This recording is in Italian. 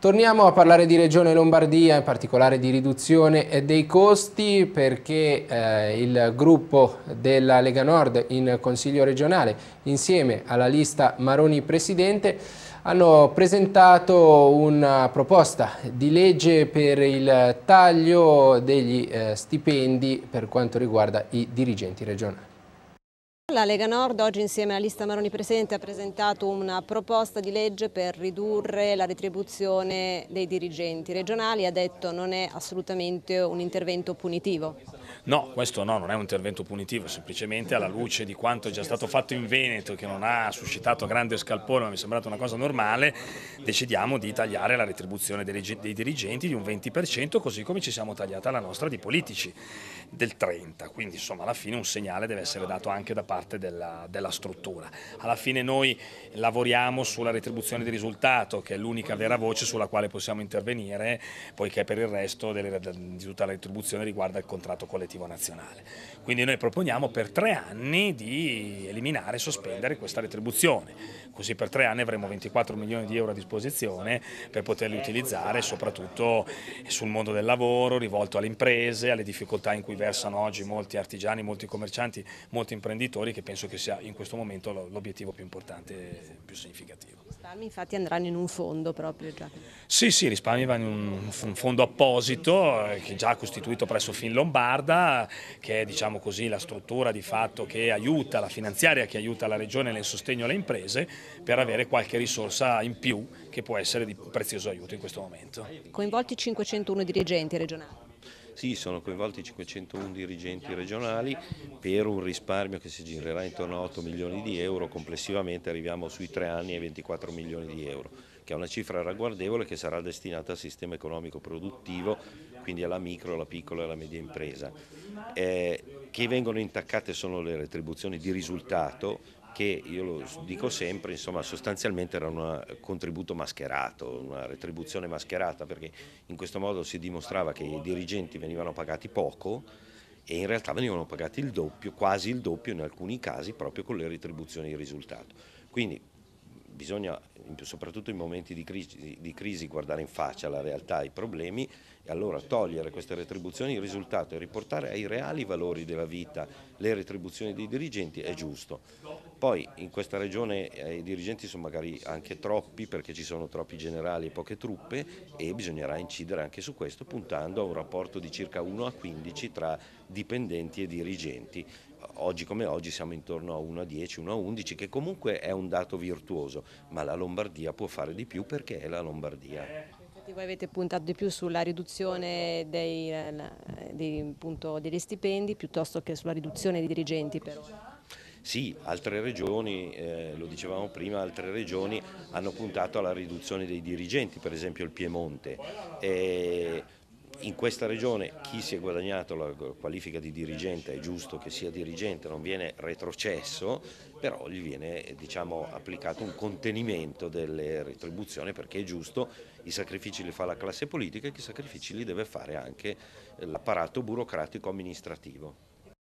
Torniamo a parlare di Regione Lombardia, in particolare di riduzione eh, dei costi perché eh, il gruppo della Lega Nord in Consiglio regionale insieme alla lista Maroni Presidente hanno presentato una proposta di legge per il taglio degli eh, stipendi per quanto riguarda i dirigenti regionali. La Lega Nord oggi insieme alla lista Maroni Presente ha presentato una proposta di legge per ridurre la retribuzione dei dirigenti regionali, ha detto non è assolutamente un intervento punitivo. No, questo no, non è un intervento punitivo, semplicemente alla luce di quanto è già stato fatto in Veneto, che non ha suscitato grande scalpore, ma mi è sembrata una cosa normale, decidiamo di tagliare la retribuzione dei dirigenti di un 20%, così come ci siamo tagliata la nostra di politici del 30%. Quindi insomma alla fine un segnale deve essere dato anche da parte della, della struttura. Alla fine noi lavoriamo sulla retribuzione di risultato, che è l'unica vera voce sulla quale possiamo intervenire, poiché per il resto delle, di tutta la retribuzione riguarda il contratto collettivo sportivo nazionale. Quindi noi proponiamo per tre anni di eliminare e sospendere questa retribuzione, così per tre anni avremo 24 milioni di euro a disposizione per poterli utilizzare soprattutto sul mondo del lavoro, rivolto alle imprese, alle difficoltà in cui versano oggi molti artigiani, molti commercianti, molti imprenditori che penso che sia in questo momento l'obiettivo più importante e più significativo risparmi infatti andranno in un fondo proprio già. Sì, sì, i risparmi vanno in un, fondo apposito eh, che già costituito presso Fin Lombarda, che è diciamo così, la struttura di fatto che aiuta, la finanziaria che aiuta la regione nel sostegno alle imprese per avere qualche risorsa in più che può essere di prezioso aiuto in questo momento. Coinvolti 501 dirigenti regionali. Sì, sono coinvolti 501 dirigenti regionali per un risparmio che si girerà intorno a 8 milioni di euro, complessivamente arriviamo sui 3 anni ai 24 milioni di euro, che è una cifra ragguardevole che sarà destinata al sistema economico produttivo, quindi alla micro, alla piccola e alla media impresa. Eh, che vengono intaccate sono le retribuzioni di risultato, che io lo dico sempre, insomma, sostanzialmente era un contributo mascherato, una retribuzione mascherata, perché in questo modo si dimostrava che i dirigenti venivano pagati poco e in realtà venivano pagati il doppio, quasi il doppio in alcuni casi, proprio con le retribuzioni di risultato. Quindi bisogna soprattutto in momenti di crisi, di crisi, guardare in faccia la realtà, e i problemi e allora togliere queste retribuzioni, il risultato è riportare ai reali valori della vita le retribuzioni dei dirigenti è giusto. Poi in questa regione eh, i dirigenti sono magari anche troppi perché ci sono troppi generali e poche truppe e bisognerà incidere anche su questo puntando a un rapporto di circa 1 a 15 tra dipendenti e dirigenti oggi come oggi siamo intorno a 1 a 10, 1 a 11, che comunque è un dato virtuoso, ma la Lombardia può fare di più perché è la Lombardia. voi avete puntato di più sulla riduzione dei, dei, appunto, degli stipendi piuttosto che sulla riduzione dei dirigenti per Sì, altre regioni, eh, lo dicevamo prima, altre regioni hanno puntato alla riduzione dei dirigenti, per esempio il Piemonte. E in questa regione chi si è guadagnato la qualifica di dirigente è giusto che sia dirigente, non viene retrocesso, però gli viene diciamo, applicato un contenimento delle retribuzioni perché è giusto, i sacrifici li fa la classe politica e i sacrifici li deve fare anche l'apparato burocratico amministrativo.